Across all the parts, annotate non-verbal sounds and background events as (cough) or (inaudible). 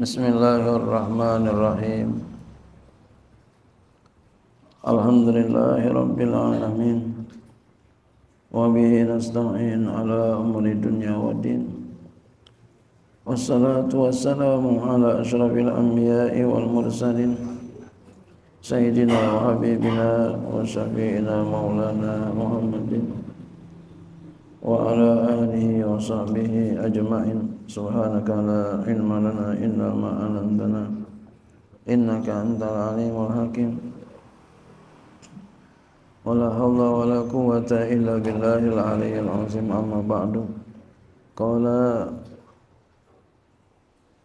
بسم الله الرحمن الرحيم الحمد لله رب العالمين وبه نستعين على أمر الدنيا والدين والصلاة والسلام على أشرف الأنبياء والمرسلين سيدنا وحبيبنا وشفيعنا مولانا محمد وعلى آله وصحبه أجمعين سبحانك لا علم لنا إلا ما علمتنا إنك أنت العليم الحكيم ولا حول ولا قوة إلا بالله العلي العظيم أما بعد قال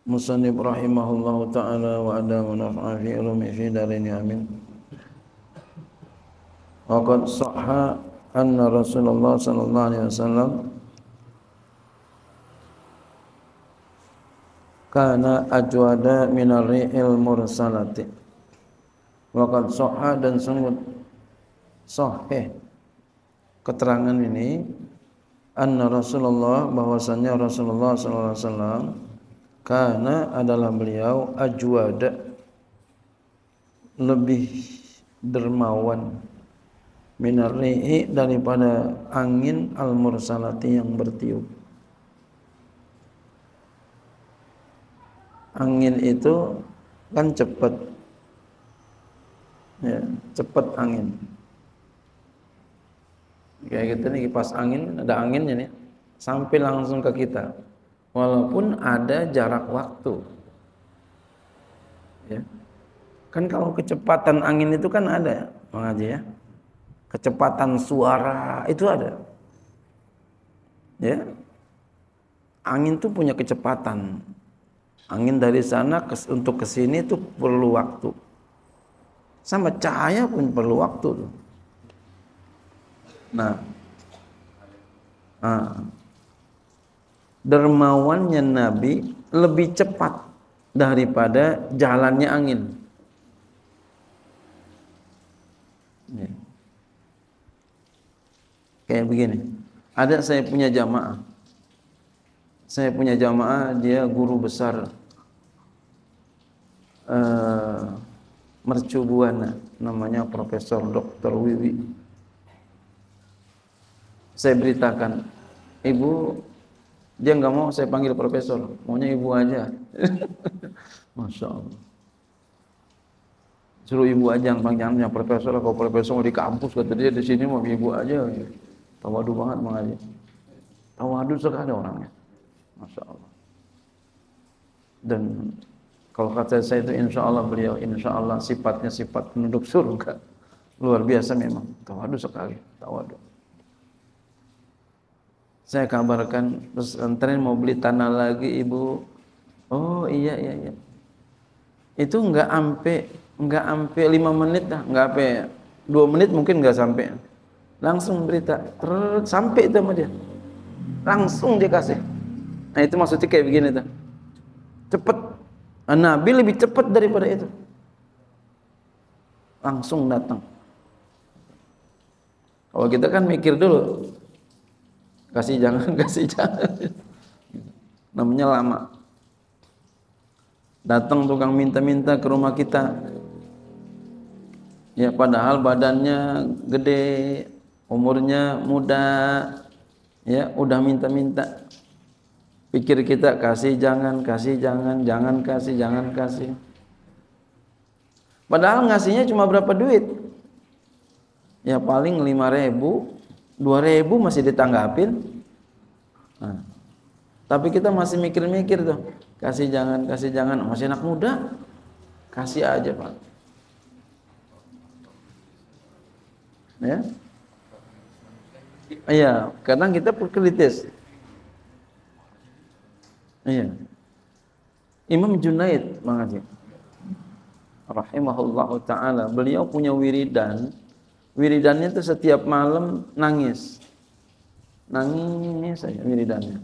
مصنف رحمه الله تعالى وأدى ونفع في علم في دار آمين وقد صح أن رسول الله صلى الله عليه وسلم kana ajwada minar ri'il mursalati wa soha dan sungut soheh keterangan ini anna Rasulullah bahwasanya Rasulullah sallallahu alaihi wasallam karena adalah beliau ajwada lebih dermawan minarri'i daripada angin al-mursalati yang bertiup angin itu kan cepat ya, cepat angin kayak gitu nih kipas angin ada anginnya nih sampai langsung ke kita walaupun ada jarak waktu ya kan kalau kecepatan angin itu kan ada mengajak ya kecepatan suara itu ada ya angin tuh punya kecepatan Angin dari sana ke, untuk ke sini itu perlu waktu. Sama cahaya pun perlu waktu. Tuh. Nah, nah, dermawannya Nabi lebih cepat daripada jalannya angin. Kayak begini. Ada saya punya jamaah saya punya jamaah dia guru besar eh, mercubuan namanya Profesor Dr. Wiwi saya beritakan ibu dia nggak mau saya panggil profesor maunya ibu aja (laughs) masya Allah suruh ibu aja yang panggil profesor kalau profesor mau di kampus kata dia di sini mau ibu aja tawadu banget mengaji tawadu sekali orangnya Masya Allah. Dan kalau kata saya itu insya Allah beliau, insya Allah sifatnya sifat penduduk surga. Luar biasa memang. Tawadu sekali. Tawadu. Saya kabarkan, terus mau beli tanah lagi ibu. Oh iya iya iya. Itu nggak ampe nggak ampe lima menit dah, nggak ampe dua menit mungkin nggak sampai. Langsung berita, ter sampai itu sama dia. Langsung dia kasih. Nah itu maksudnya kayak begini tuh. Cepat. Nah, Nabi lebih cepat daripada itu. Langsung datang. Kalau kita kan mikir dulu. Kasih jangan, (laughs) kasih jangan. Namanya lama. Datang tukang minta-minta ke rumah kita. Ya padahal badannya gede, umurnya muda, ya udah minta-minta Pikir kita kasih jangan, kasih jangan, jangan kasih, jangan kasih. Padahal ngasihnya cuma berapa duit? Ya paling 5 ribu, 2 ribu masih ditanggapin. Nah, tapi kita masih mikir-mikir tuh. Kasih jangan, kasih jangan. Masih anak muda, kasih aja Pak. Ya, Iya, kadang kita kritis. Iya. Imam Junaid mengaji. Rahimahullah taala, beliau punya wiridan. Wiridannya itu setiap malam nangis. Nangis saja wiridannya.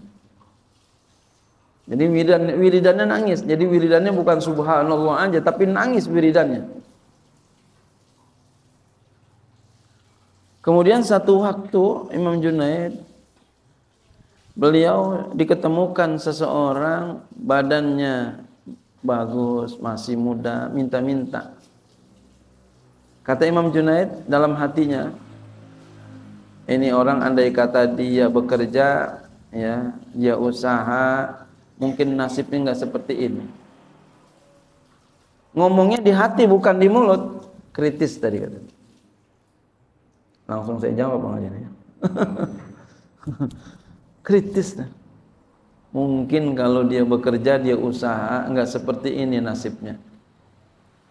Jadi wiridan, wiridannya nangis. Jadi wiridannya bukan subhanallah aja tapi nangis wiridannya. Kemudian satu waktu Imam Junaid beliau diketemukan seseorang badannya bagus, masih muda, minta-minta. Kata Imam Junaid dalam hatinya, ini orang andai kata dia bekerja, ya, dia usaha, mungkin nasibnya nggak seperti ini. Ngomongnya di hati bukan di mulut, kritis tadi kata. Langsung saya jawab Bang Haji. (laughs) kritis nih. Mungkin kalau dia bekerja, dia usaha, nggak seperti ini nasibnya.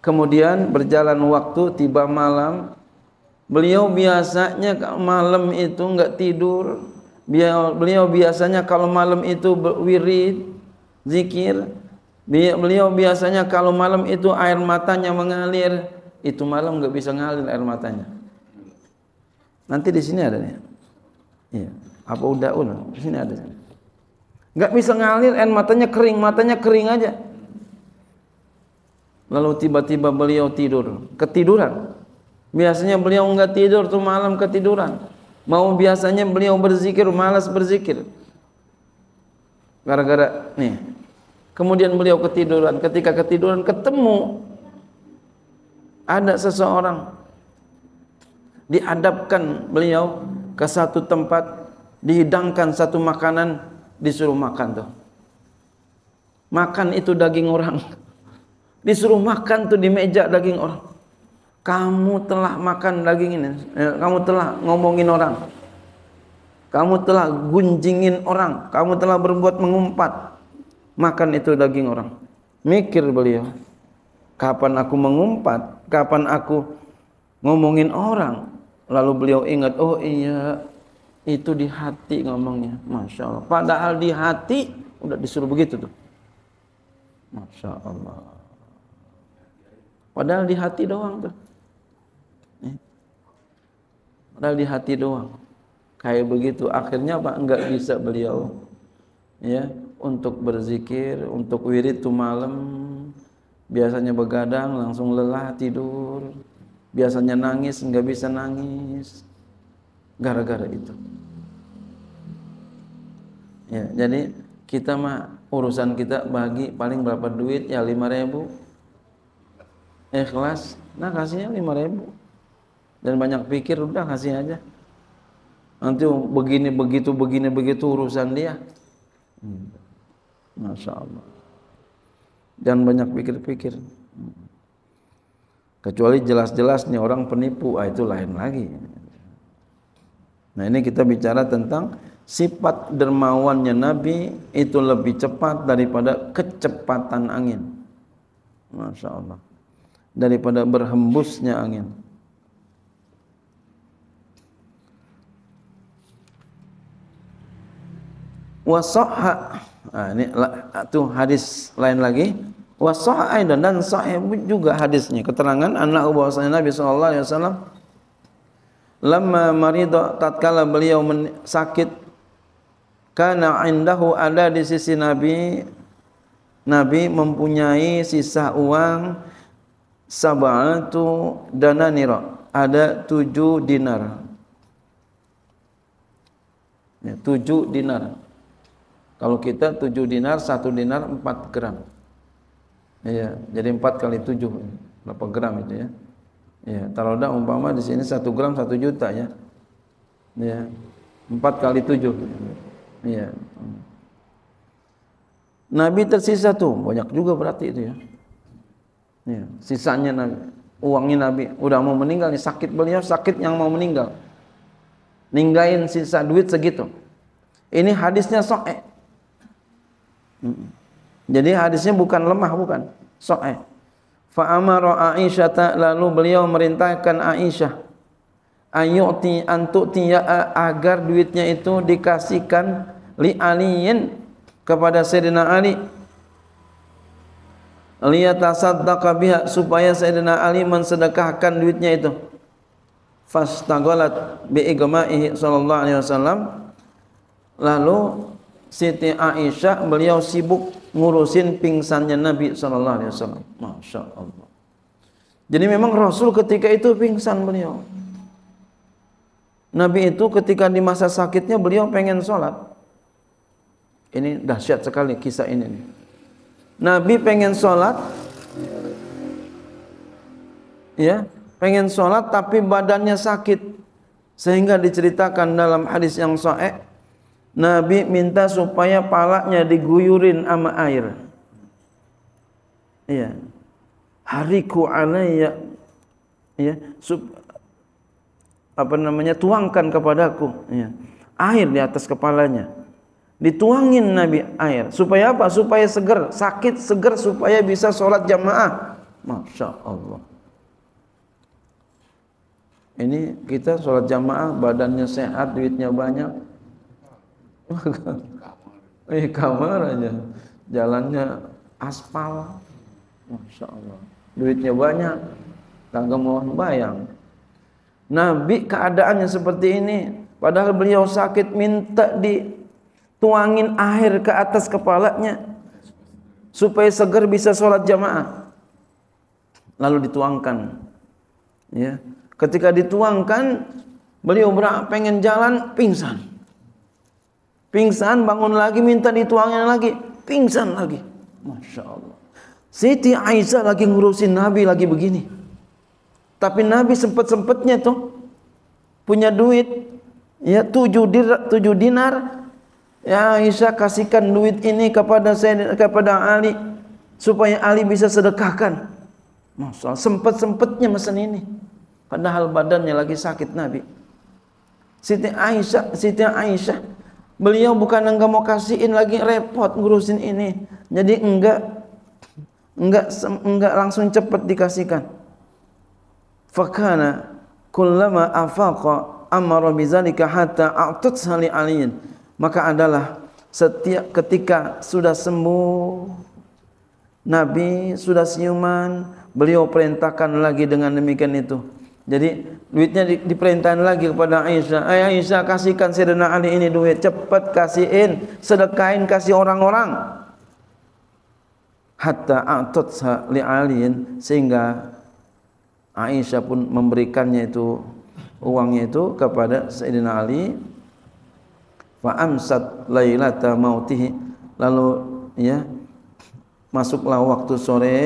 Kemudian berjalan waktu, tiba malam. Beliau biasanya malam itu nggak tidur. Beliau biasanya kalau malam itu wirid, zikir. Beliau biasanya kalau malam itu air matanya mengalir. Itu malam nggak bisa ngalir air matanya. Nanti di sini ada nih. Iya apa udah ulah di sini ada nggak bisa ngalir en matanya kering matanya kering aja lalu tiba-tiba beliau tidur ketiduran biasanya beliau nggak tidur tuh malam ketiduran mau biasanya beliau berzikir malas berzikir gara-gara nih kemudian beliau ketiduran ketika ketiduran ketemu ada seseorang diadapkan beliau ke satu tempat dihidangkan satu makanan disuruh makan tuh. Makan itu daging orang. (laughs) Disuruh makan tuh di meja daging orang. Kamu telah makan daging ini. Ya, kamu telah ngomongin orang. Kamu telah gunjingin orang. Kamu telah berbuat mengumpat. Makan itu daging orang. Mikir beliau. Kapan aku mengumpat? Kapan aku ngomongin orang? Lalu beliau ingat, oh iya, itu di hati ngomongnya masya Allah padahal di hati udah disuruh begitu tuh masya Allah padahal di hati doang tuh eh. padahal di hati doang kayak begitu akhirnya pak nggak bisa beliau ya untuk berzikir untuk wirid tuh malam biasanya begadang langsung lelah tidur biasanya nangis nggak bisa nangis gara-gara itu ya jadi kita mah urusan kita bagi paling berapa duit ya lima ribu ikhlas nah kasihnya lima ribu dan banyak pikir udah kasih aja nanti begini begitu begini begitu urusan dia hmm. masya Allah jangan banyak pikir-pikir hmm. kecuali jelas-jelas nih orang penipu ah, itu lain lagi Nah ini kita bicara tentang sifat dermawannya Nabi itu lebih cepat daripada kecepatan angin. Masya Allah. Daripada berhembusnya angin. Wasoha. Nah, ini tuh hadis lain lagi. Wasoha dan sahih juga hadisnya. Keterangan anak bahwasanya Nabi saw Lama marido tatkala beliau sakit karena indahu ada di sisi Nabi Nabi mempunyai sisa uang sabatu niro, ada tujuh dinar ya, tujuh dinar kalau kita tujuh dinar satu dinar empat gram ya, jadi empat kali tujuh berapa gram itu ya Ya, kalau udah umpama di sini satu gram satu juta ya. Ya. Empat kali tujuh. Ya. Nabi tersisa tuh banyak juga berarti itu ya. ya. Sisanya Nabi, uangnya Nabi udah mau meninggal nih sakit beliau sakit yang mau meninggal. Ninggain sisa duit segitu. Ini hadisnya so'e. Jadi hadisnya bukan lemah bukan so'e. Fa'amara Aisyah lalu beliau merintahkan Aisyah ayu'ti antu'ti ya, agar duitnya itu dikasihkan li aliyin kepada Sayyidina Ali liyatasaddaqa biha supaya Sayyidina Ali mensedekahkan duitnya itu fastagolat bi igma'ihi sallallahu alaihi wasallam lalu Siti Aisyah beliau sibuk ngurusin pingsannya Nabi Shallallahu Alaihi Wasallam. Masya Allah. Jadi memang Rasul ketika itu pingsan beliau. Nabi itu ketika di masa sakitnya beliau pengen sholat. Ini dahsyat sekali kisah ini. Nabi pengen sholat, ya, pengen sholat tapi badannya sakit sehingga diceritakan dalam hadis yang sahih Nabi minta supaya palanya diguyurin sama air. Iya. Hariku alayya ya sub, apa namanya tuangkan kepadaku ya. air di atas kepalanya dituangin Nabi air supaya apa supaya seger sakit seger supaya bisa sholat jamaah masya Allah ini kita sholat jamaah badannya sehat duitnya banyak eh (laughs) kamar aja jalannya aspal masya Allah duitnya banyak tangga mohon bayang Nabi keadaannya seperti ini padahal beliau sakit minta dituangin air ke atas kepalanya supaya segar bisa sholat jamaah lalu dituangkan ya ketika dituangkan beliau pengen jalan pingsan Pingsan bangun lagi minta dituangin lagi. Pingsan lagi. Masya Allah. Siti Aisyah lagi ngurusin Nabi lagi begini. Tapi Nabi sempat-sempatnya tuh punya duit ya tujuh, dir, tujuh dinar ya Aisyah kasihkan duit ini kepada saya kepada Ali supaya Ali bisa sedekahkan Masya Allah, Sempat-sempatnya mesin ini padahal badannya lagi sakit Nabi Siti Aisyah Siti Aisyah beliau bukan enggak mau kasihin lagi repot ngurusin ini jadi enggak enggak enggak langsung cepat dikasihkan fakana kullama afaqa amara bizalika hatta a'tatsa li aliyin maka adalah setiap ketika sudah sembuh nabi sudah siuman beliau perintahkan lagi dengan demikian itu jadi duitnya di, diperintahkan lagi kepada Aisyah. Ayah Aisyah kasihkan Sayyidina Ali ini duit. Cepat kasihin. Sedekain kasih orang-orang. Hatta a'totsa li alin Sehingga Aisyah pun memberikannya itu. Uangnya itu kepada Sayyidina Ali. Fa'amsat laylata mautihi. Lalu ya masuklah waktu sore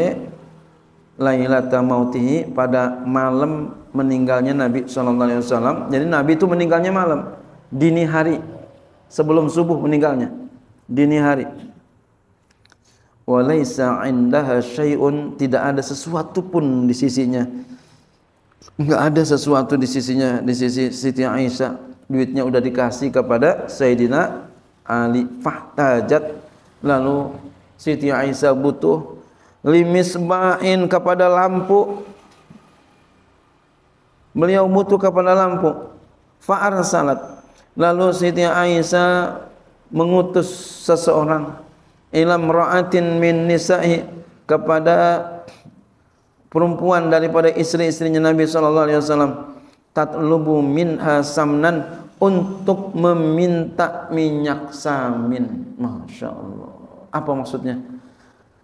laylata mautihi pada malam meninggalnya Nabi saw. Jadi Nabi itu meninggalnya malam, dini hari, sebelum subuh meninggalnya, dini hari. Walaysa indaha syai'un tidak ada sesuatu pun di sisinya. Enggak ada sesuatu di sisinya, di sisi Siti Aisyah. Duitnya udah dikasih kepada Sayyidina Ali fahtajat lalu Siti Aisyah butuh limis limisbain kepada lampu Beliau mutu kepada lampu. Fa'ar salat. Lalu Siti Aisyah mengutus seseorang ilam ra'atin min nisa'i kepada perempuan daripada istri-istrinya Nabi sallallahu alaihi wasallam tatlubu minha samnan untuk meminta minyak samin. Masya Allah. Apa maksudnya?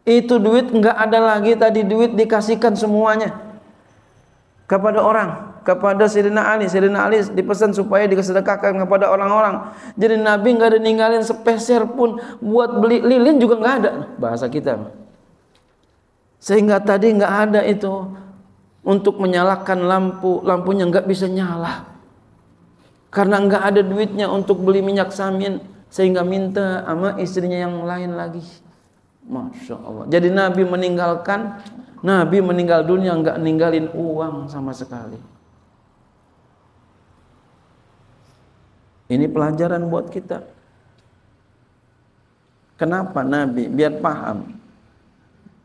Itu duit nggak ada lagi tadi duit dikasihkan semuanya kepada orang kepada Sirina Ali. Sirina Ali dipesan supaya dikesedekahkan kepada orang-orang. Jadi Nabi nggak ada ninggalin sepeser pun buat beli lilin juga nggak ada bahasa kita. Sehingga tadi nggak ada itu untuk menyalakan lampu, lampunya nggak bisa nyala. Karena nggak ada duitnya untuk beli minyak samin sehingga minta sama istrinya yang lain lagi. Masya Allah. Jadi Nabi meninggalkan Nabi meninggal dunia nggak ninggalin uang sama sekali. Ini pelajaran buat kita. Kenapa Nabi? Biar paham.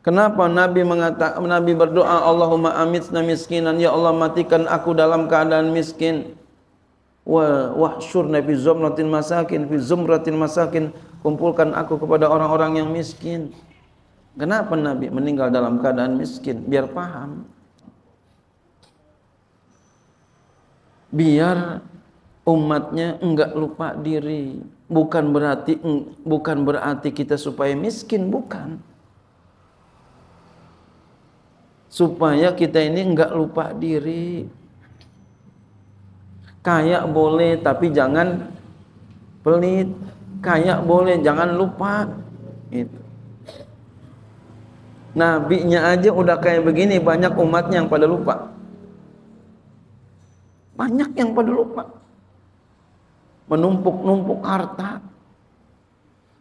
Kenapa Nabi mengatakan Nabi berdoa Allahumma amitna miskinan ya Allah matikan aku dalam keadaan miskin wa wahsyur Nabi zumratin masakin fi zumratin masakin kumpulkan aku kepada orang-orang yang miskin. Kenapa Nabi meninggal dalam keadaan miskin? Biar paham. Biar umatnya enggak lupa diri. Bukan berarti bukan berarti kita supaya miskin, bukan. Supaya kita ini enggak lupa diri. Kaya boleh tapi jangan pelit. Kaya boleh jangan lupa. Itu. Nabinya aja udah kayak begini banyak umatnya yang pada lupa. Banyak yang pada lupa menumpuk-numpuk harta.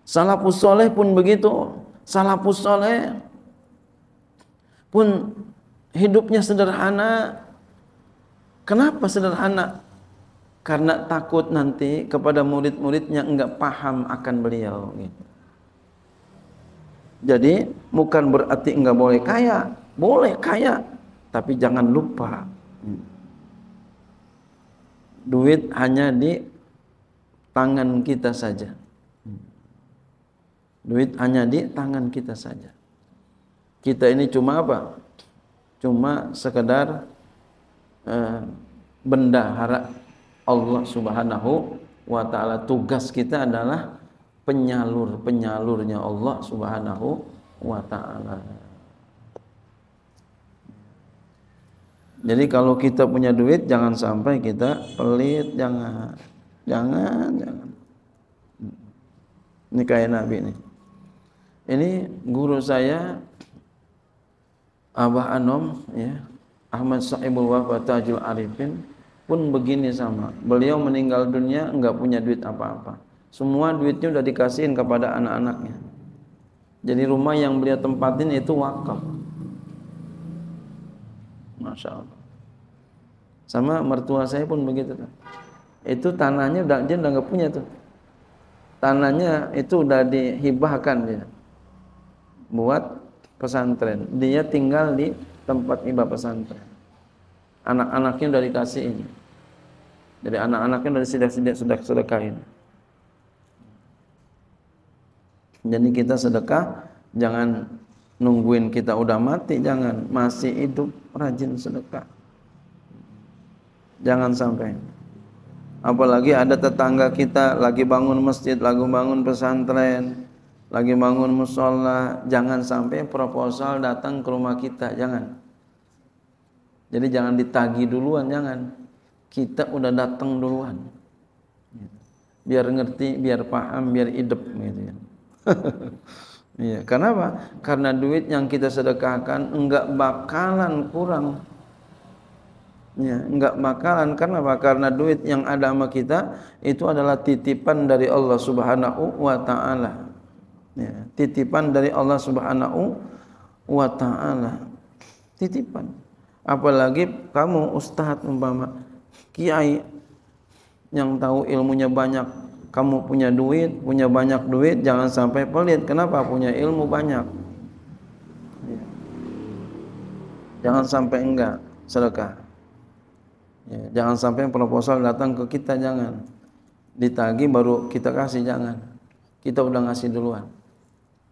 Salafus soleh pun begitu. Salafus soleh pun hidupnya sederhana. Kenapa sederhana? Karena takut nanti kepada murid-muridnya enggak paham akan beliau. Gitu. Jadi bukan berarti enggak boleh kaya. Boleh kaya. Tapi jangan lupa. Duit hanya di tangan kita saja. Duit hanya di tangan kita saja. Kita ini cuma apa? Cuma sekedar eh, bendahara Allah Subhanahu wa taala. Tugas kita adalah penyalur-penyalurnya Allah Subhanahu wa taala. Jadi kalau kita punya duit jangan sampai kita pelit, jangan Jangan, jangan. Ini kayak Nabi ini. Ini guru saya Abah Anom ya, Ahmad Sa'ibul Wafa Tajul Arifin pun begini sama. Beliau meninggal dunia enggak punya duit apa-apa. Semua duitnya udah dikasihin kepada anak-anaknya. Jadi rumah yang beliau tempatin itu wakaf. Masya Allah. Sama mertua saya pun begitu itu tanahnya udah dia udah nggak punya tuh tanahnya itu udah dihibahkan dia buat pesantren dia tinggal di tempat iba pesantren anak-anaknya udah dikasih ini jadi anak-anaknya udah sudah sedekah sedekahin jadi kita sedekah jangan nungguin kita udah mati jangan masih hidup rajin sedekah jangan sampai apalagi ada tetangga kita lagi bangun masjid, lagi bangun pesantren, lagi bangun musola, jangan sampai proposal datang ke rumah kita, jangan. Jadi jangan ditagi duluan, jangan. Kita udah datang duluan. Biar ngerti, biar paham, biar idep gitu ya. (laughs) Iya, karena Karena duit yang kita sedekahkan enggak bakalan kurang ya nggak bakalan karena apa karena duit yang ada sama kita itu adalah titipan dari Allah Subhanahu wa taala ya titipan dari Allah Subhanahu wa taala titipan apalagi kamu ustaz umpama kiai yang tahu ilmunya banyak kamu punya duit punya banyak duit jangan sampai pelit kenapa punya ilmu banyak ya. jangan sampai enggak sedekah Ya, jangan sampai proposal datang ke kita jangan. Ditagi baru kita kasih jangan. Kita udah ngasih duluan.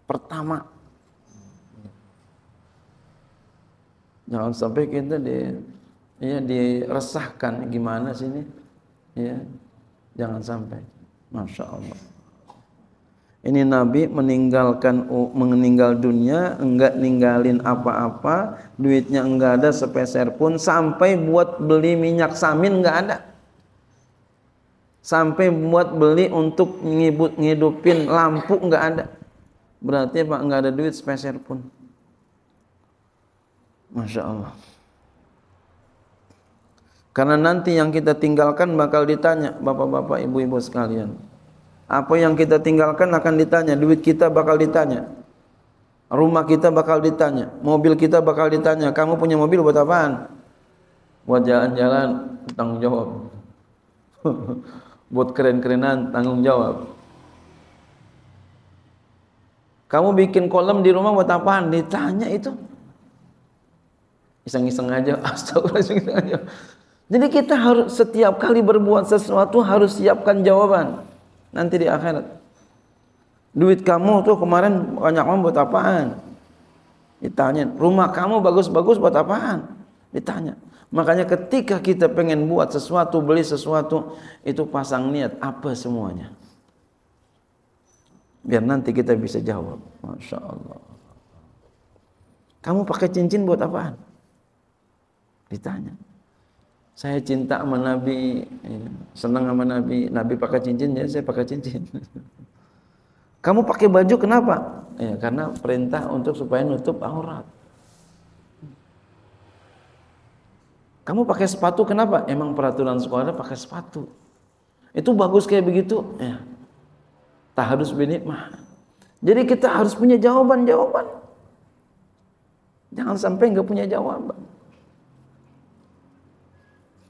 Pertama Jangan sampai kita di ya diresahkan gimana sini Ya. Jangan sampai. Masya Allah ini Nabi meninggalkan meninggal dunia enggak ninggalin apa-apa duitnya enggak ada sepeser pun sampai buat beli minyak samin enggak ada sampai buat beli untuk ngibut ngidupin lampu enggak ada berarti Pak enggak ada duit sepeser pun Masya Allah karena nanti yang kita tinggalkan bakal ditanya bapak-bapak ibu-ibu sekalian apa yang kita tinggalkan akan ditanya, duit kita bakal ditanya. Rumah kita bakal ditanya, mobil kita bakal ditanya, kamu punya mobil buat apaan? Buat jalan-jalan, tanggung jawab. (laughs) buat keren-kerenan, tanggung jawab. Kamu bikin kolam di rumah buat apaan? Ditanya itu. Iseng-iseng aja, (laughs) astagfirullah iseng iseng aja. Jadi kita harus setiap kali berbuat sesuatu harus siapkan jawaban nanti di akhirat. Duit kamu tuh kemarin banyak banget buat apaan? Ditanya. Rumah kamu bagus-bagus buat apaan? Ditanya. Makanya ketika kita pengen buat sesuatu, beli sesuatu, itu pasang niat apa semuanya. Biar nanti kita bisa jawab. Masya Allah. Kamu pakai cincin buat apaan? Ditanya saya cinta sama Nabi, iya, senang sama Nabi, Nabi pakai cincin, ya saya pakai cincin. (laughs) Kamu pakai baju kenapa? Ya, karena perintah untuk supaya nutup aurat. Kamu pakai sepatu kenapa? Emang peraturan sekolah pakai sepatu. Itu bagus kayak begitu. Ya. Tak harus binikmah. Jadi kita harus punya jawaban-jawaban. Jangan sampai nggak punya jawaban.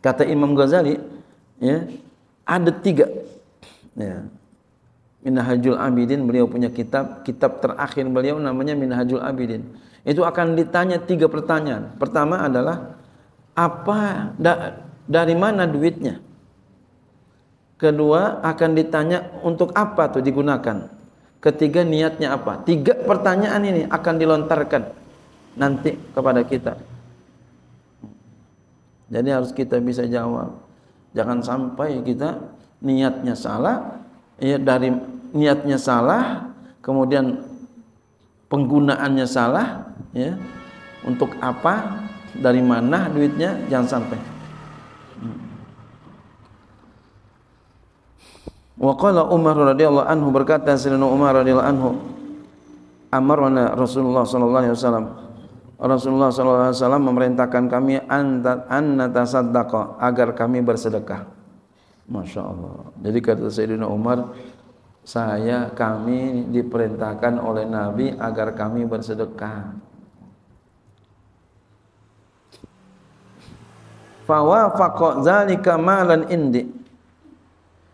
Kata Imam Ghazali, ya, ada tiga. Ya. Minhajul Abidin beliau punya kitab, kitab terakhir beliau namanya Minhajul Abidin. Itu akan ditanya tiga pertanyaan. Pertama adalah apa da, dari mana duitnya? Kedua akan ditanya untuk apa tuh digunakan. Ketiga niatnya apa? Tiga pertanyaan ini akan dilontarkan nanti kepada kita. Jadi harus kita bisa jawab. Jangan sampai kita niatnya salah, ya dari niatnya salah, kemudian penggunaannya salah, ya. Untuk apa? Dari mana duitnya? Jangan sampai. Wa Umar radhiyallahu anhu berkata Sayyidina Umar radhiyallahu anhu amarna Rasulullah sallallahu alaihi wasallam Rasulullah SAW memerintahkan kami annatasaddaqa agar kami bersedekah. Masya Allah. Jadi kata Sayyidina Umar, saya kami diperintahkan oleh Nabi agar kami bersedekah. Fawafaqa zalika malan indi.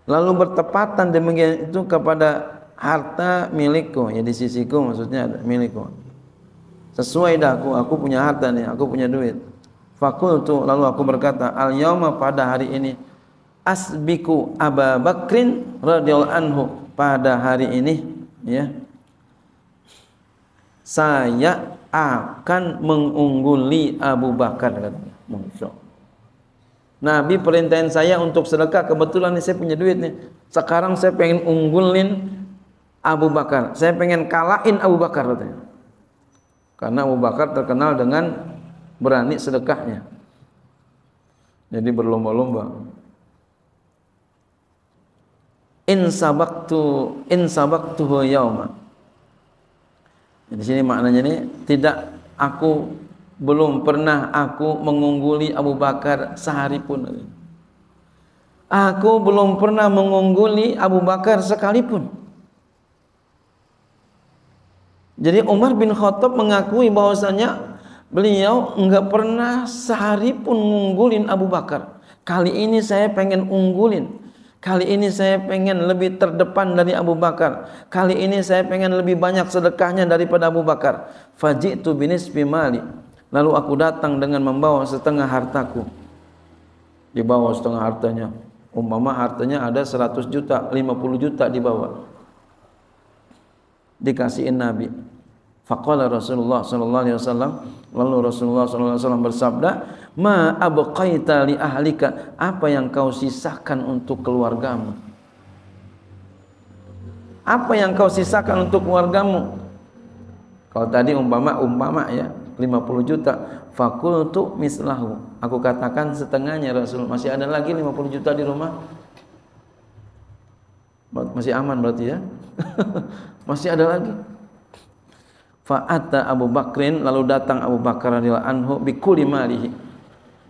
Lalu bertepatan demikian itu kepada harta milikku, ya di sisiku maksudnya milikku sesuai dah aku aku punya harta nih aku punya duit fakultu lalu aku berkata al yauma pada hari ini asbiku Aba Bakrin radhiyallahu anhu pada hari ini ya saya akan mengungguli Abu Bakar katanya Masya Nabi perintahin saya untuk sedekah kebetulan nih saya punya duit nih sekarang saya pengen unggulin Abu Bakar saya pengen kalahin Abu Bakar katanya karena Abu Bakar terkenal dengan berani sedekahnya. Jadi berlomba-lomba. In sabaktu in sabaktu yauma. Di sini maknanya ini tidak aku belum pernah aku mengungguli Abu Bakar sehari pun. Aku belum pernah mengungguli Abu Bakar sekalipun. Jadi Umar bin Khattab mengakui bahwasanya beliau nggak pernah sehari pun ngunggulin Abu Bakar. Kali ini saya pengen unggulin. Kali ini saya pengen lebih terdepan dari Abu Bakar. Kali ini saya pengen lebih banyak sedekahnya daripada Abu Bakar. Fajitu binis bimali. Lalu aku datang dengan membawa setengah hartaku. Dibawa setengah hartanya. Umpama hartanya ada 100 juta, 50 juta dibawa dikasihin Nabi. Faqala Rasulullah sallallahu alaihi wasallam, lalu Rasulullah sallallahu alaihi wasallam bersabda, "Ma abqaita li ahlika?" Apa yang kau sisakan untuk keluargamu? Apa yang kau sisakan untuk keluargamu? Kalau tadi umpama umpama ya, 50 juta. Fakultu mislahu. Aku katakan setengahnya Rasul. Masih ada lagi 50 juta di rumah? Masih aman berarti ya? (laughs) Masih ada lagi. Fa'ata Abu Bakrin lalu datang Abu Bakar radhiyallahu anhu bikuli malihi.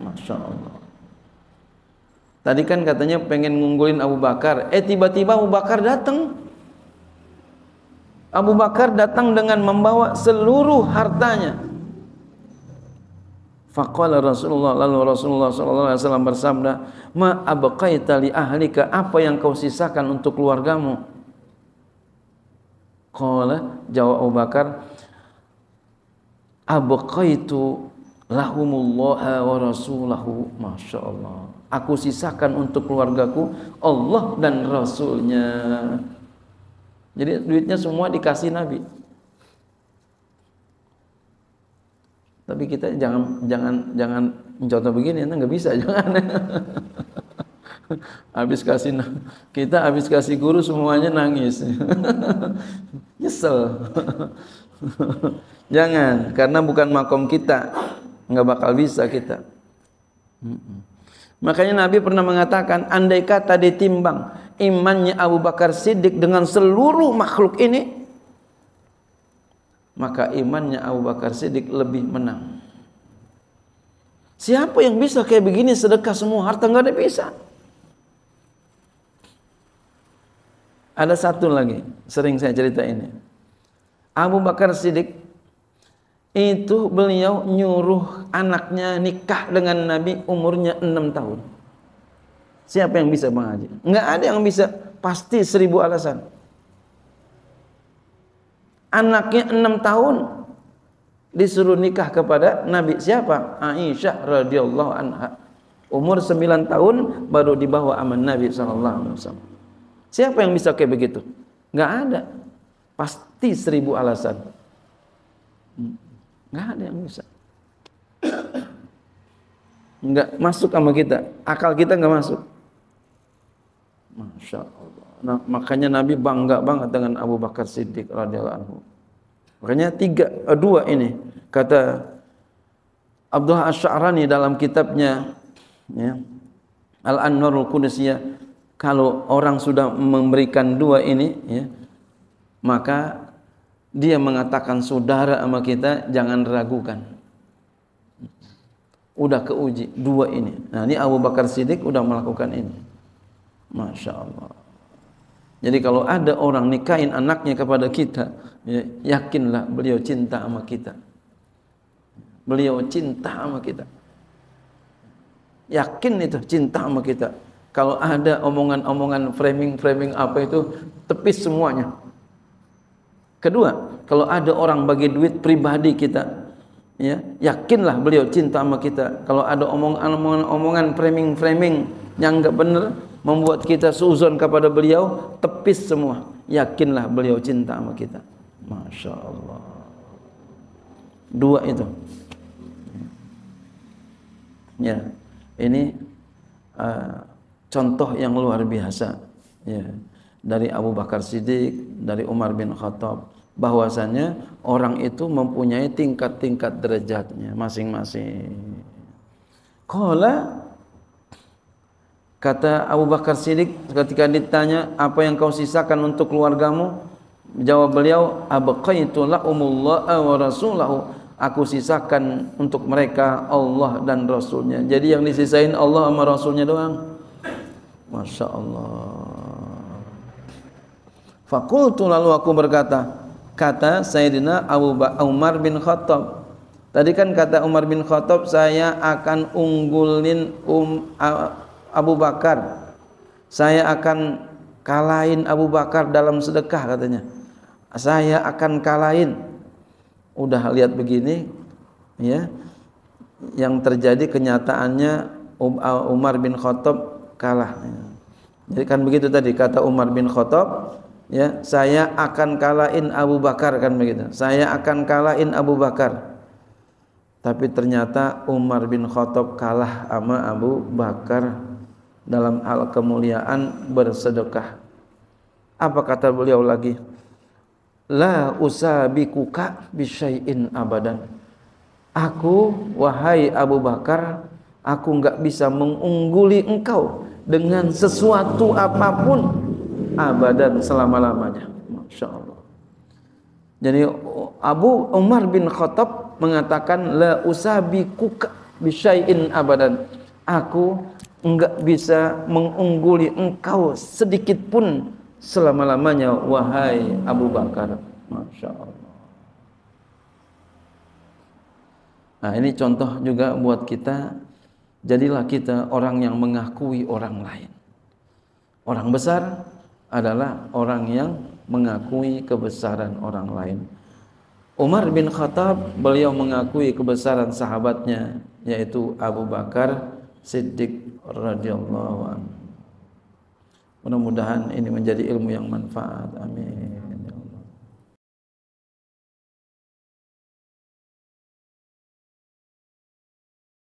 Masya Allah. Tadi kan katanya pengen ngunggulin Abu Bakar, eh tiba-tiba Abu Bakar datang. Abu Bakar datang dengan membawa seluruh hartanya. Faqala Rasulullah lalu Rasulullah sallallahu alaihi wasallam bersabda, "Ma abqaita li ahlika? Apa yang kau sisakan untuk keluargamu?" Qala jawab Abu Bakar abqaitu lahumullaha wa rasulahu Masya Allah aku sisakan untuk keluargaku Allah dan Rasulnya jadi duitnya semua dikasih Nabi tapi kita jangan jangan jangan contoh begini nggak bisa (laughs) jangan (laughs) habis kasih kita habis kasih guru semuanya nangis (laughs) nyesel (laughs) jangan karena bukan makom kita nggak bakal bisa kita makanya Nabi pernah mengatakan andai kata ditimbang imannya Abu Bakar Siddiq dengan seluruh makhluk ini maka imannya Abu Bakar Siddiq lebih menang Siapa yang bisa kayak begini sedekah semua harta nggak ada bisa. Ada satu lagi, sering saya cerita ini. Abu Bakar Siddiq itu beliau nyuruh anaknya nikah dengan Nabi umurnya enam tahun. Siapa yang bisa mengaji? Enggak ada yang bisa, pasti seribu alasan. Anaknya enam tahun disuruh nikah kepada Nabi siapa? Aisyah radhiyallahu anha. Umur sembilan tahun baru dibawa aman Nabi saw. Siapa yang bisa kayak begitu? Nggak ada. Pasti seribu alasan. Nggak ada yang bisa. Nggak masuk sama kita. Akal kita nggak masuk. Masya Allah. Nah, makanya Nabi bangga banget dengan Abu Bakar Siddiq radhiyallahu anhu. Makanya tiga, eh, dua ini kata Abdullah Asy'arani dalam kitabnya ya, Al-Anwarul Qudusiyah kalau orang sudah memberikan dua ini ya, maka dia mengatakan saudara sama kita jangan ragukan udah keuji dua ini nah ini Abu Bakar Siddiq udah melakukan ini Masya Allah jadi kalau ada orang nikahin anaknya kepada kita ya, yakinlah beliau cinta sama kita beliau cinta sama kita yakin itu cinta sama kita kalau ada omongan-omongan framing-framing apa itu tepis semuanya. Kedua, kalau ada orang bagi duit pribadi kita, ya, yakinlah beliau cinta sama kita. Kalau ada omongan-omongan framing-framing yang enggak benar membuat kita seuzon kepada beliau, tepis semua. Yakinlah beliau cinta sama kita. Masya Allah. Dua itu. Ya. Ini uh, contoh yang luar biasa ya dari Abu Bakar Siddiq, dari Umar bin Khattab bahwasanya orang itu mempunyai tingkat-tingkat derajatnya masing-masing. Qala kata Abu Bakar Siddiq ketika ditanya apa yang kau sisakan untuk keluargamu? Jawab beliau abqaitu umullah wa rasulahu aku sisakan untuk mereka Allah dan Rasulnya. Jadi yang disisain Allah sama Rasulnya doang. Masya Allah. Fakultu lalu aku berkata, kata Sayyidina Abu Umar bin Khattab. Tadi kan kata Umar bin Khattab, saya akan unggulin um, Abu Bakar. Saya akan kalahin Abu Bakar dalam sedekah katanya. Saya akan kalahin. Udah lihat begini, ya. Yang terjadi kenyataannya Umar bin Khattab kalah jadi kan begitu tadi kata Umar bin Khattab ya saya akan kalahin Abu Bakar kan begitu saya akan kalahin Abu Bakar tapi ternyata Umar bin Khattab kalah sama Abu Bakar dalam hal kemuliaan bersedekah apa kata beliau lagi la usabikuka bisyai'in abadan aku wahai Abu Bakar Aku nggak bisa mengungguli engkau dengan sesuatu apapun abadan selama-lamanya. Masya Allah. Jadi Abu Umar bin Khattab mengatakan la usabi kuka bisyai'in abadan. Aku nggak bisa mengungguli engkau sedikit pun selama-lamanya wahai Abu Bakar. Masya Allah. Nah, ini contoh juga buat kita Jadilah kita orang yang mengakui orang lain. Orang besar adalah orang yang mengakui kebesaran orang lain. Umar bin Khattab beliau mengakui kebesaran sahabatnya yaitu Abu Bakar Siddiq radhiyallahu anhu. Mudah-mudahan ini menjadi ilmu yang manfaat. Amin.